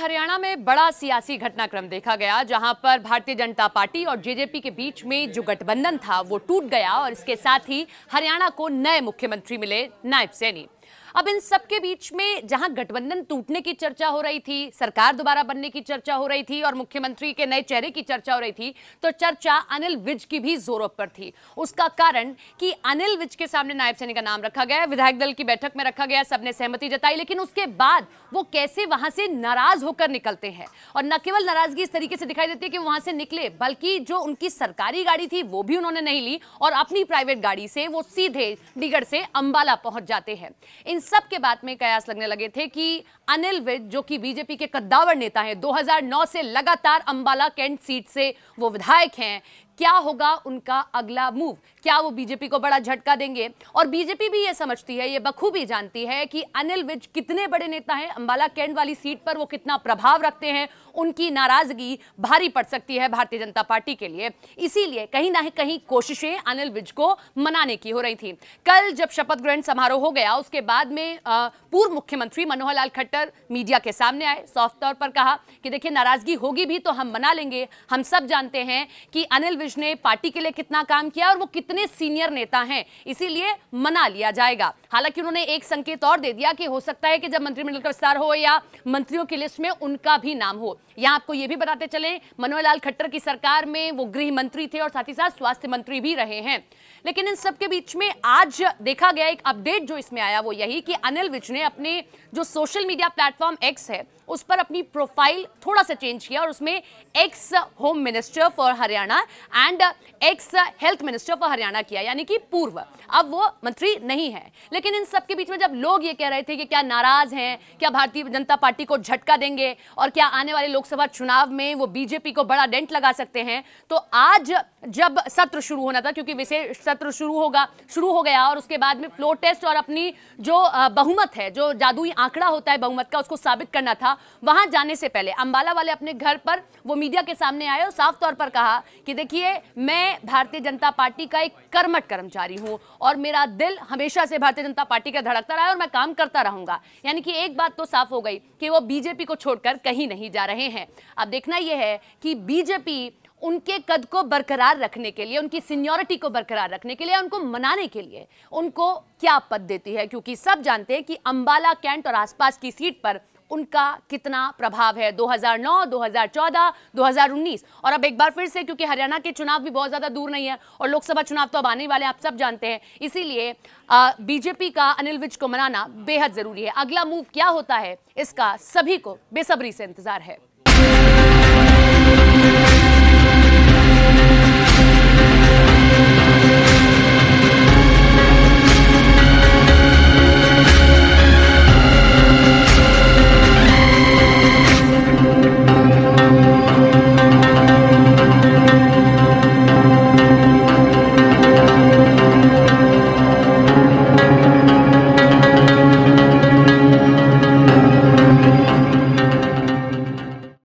हरियाणा में बड़ा सियासी घटनाक्रम देखा गया जहां पर भारतीय जनता पार्टी और जेजेपी के बीच में जो गठबंधन था वो टूट गया और इसके साथ ही हरियाणा को नए मुख्यमंत्री मिले नायब सैनी अब इन सबके बीच में जहां गठबंधन टूटने की चर्चा हो रही थी सरकार दोबारा बनने की चर्चा हो रही थी और मुख्यमंत्री के नए चेहरे की चर्चा हो रही थी तो चर्चा अनिल विज की भी जोरों पर थी उसका कारण कि अनिल विज के सामने नायब सैनी का नाम रखा गया विधायक दल की बैठक में रखा गया सबने सहमति जताई लेकिन उसके बाद वो कैसे वहां से नाराज होकर निकलते हैं और न केवल नाराजगी इस तरीके से दिखाई देती है कि वहां से निकले बल्कि जो उनकी सरकारी गाड़ी थी वो भी उन्होंने नहीं ली और अपनी प्राइवेट गाड़ी से वो सीधे डिगड़ से अंबाला पहुंच जाते हैं इन सबके बात में कयास लगने लगे थे कि अनिल विज जो कि बीजेपी के कद्दावर नेता हैं 2009 से लगातार अंबाला कैंट सीट से वो विधायक हैं क्या होगा उनका अगला मूव क्या वो बीजेपी को बड़ा झटका देंगे और बीजेपी भी ये समझती है ये बखूबी जानती है कि अनिल विज कितने बड़े नेता हैं अंबाला कैंट वाली सीट पर वो कितना प्रभाव रखते हैं उनकी नाराजगी भारी पड़ सकती है भारतीय जनता पार्टी के लिए इसीलिए कहीं ना कहीं कोशिशें अनिल विज को मनाने की हो रही थी कल जब शपथ ग्रहण समारोह हो गया उसके बाद में पूर्व मुख्यमंत्री मनोहर लाल खट्टर मीडिया के सामने आए सॉफ्ट तौर पर कहा कि देखिए नाराजगी होगी भी तो हम मना लेंगे हम सब जानते हैं कि अनिल विज विज ने पार्टी के लिए कितना काम किया और वो कितने सीनियर नेता हैं इसीलिए मना लिया जाएगा हालांकि उन्होंने एक संकेत और दे दिया कि हो सकता है कि जब मंत्रिमंडल का विस्तार हो या मंत्रियों की लिस्ट में उनका भी नाम हो यहां आपको यह भी बताते चले मनोहर लाल खट्टर की सरकार में वो गृह मंत्री थे और साथ ही साथ स्वास्थ्य मंत्री भी रहे हैं लेकिन इन सबके बीच में आज देखा गया एक अपडेट जो इसमें आया वो यही कि अनिल विज ने अपने जो सोशल मीडिया प्लेटफॉर्म एक्स है उस पर अपनी प्रोफाइल थोड़ा सा चेंज किया और उसमें ex home minister for Haryana and ex health minister for Haryana किया यानी कि पूर्व अब वो मंत्री नहीं है लेकिन इन सबके बीच में जब लोग ये कह रहे थे कि क्या नाराज हैं क्या भारतीय जनता पार्टी को झटका देंगे और क्या आने वाले लोकसभा चुनाव में वो बीजेपी को बड़ा डेंट लगा सकते हैं तो आज जब सत्र शुरू होना था क्योंकि विशेष सत्र शुरू होगा शुरू हो गया और उसके बाद में फ्लोर टेस्ट और अपनी जो बहुमत है जो जादुई आंकड़ा होता है बहुमत का उसको साबित करना था वहां जाने से पहले अंबाला वाले अपने घर पर वो मीडिया के सामने आए और साफ तौर पर कहा कि देखिए लिए मैं भारतीय जनता पार्टी का एक कर्मठ कर्मचारी हूं और मेरा दिल हमेशा से भारतीय जनता पार्टी का धड़कता रहा है और मैं काम करता रहूंगा यानी कि एक बात तो साफ हो गई कि वो बीजेपी को छोड़कर कहीं नहीं जा रहे हैं अब देखना यह है कि बीजेपी उनके कद को बरकरार रखने के लिए उनकी सीनियोरिटी को बरकरार रखने के लिए उनको मनाने के लिए उनको क्या पद देती है क्योंकि सब जानते हैं कि अंबाला कैंट और आसपास की सीट पर उनका कितना प्रभाव है 2009, 2014, 2019 और अब एक बार फिर से क्योंकि हरियाणा के चुनाव भी बहुत ज़्यादा दूर नहीं है और लोकसभा चुनाव तो अब आने वाले आप सब जानते हैं इसीलिए बीजेपी का अनिल विज को मनाना बेहद ज़रूरी है अगला मूव क्या होता है इसका सभी को बेसब्री से इंतज़ार है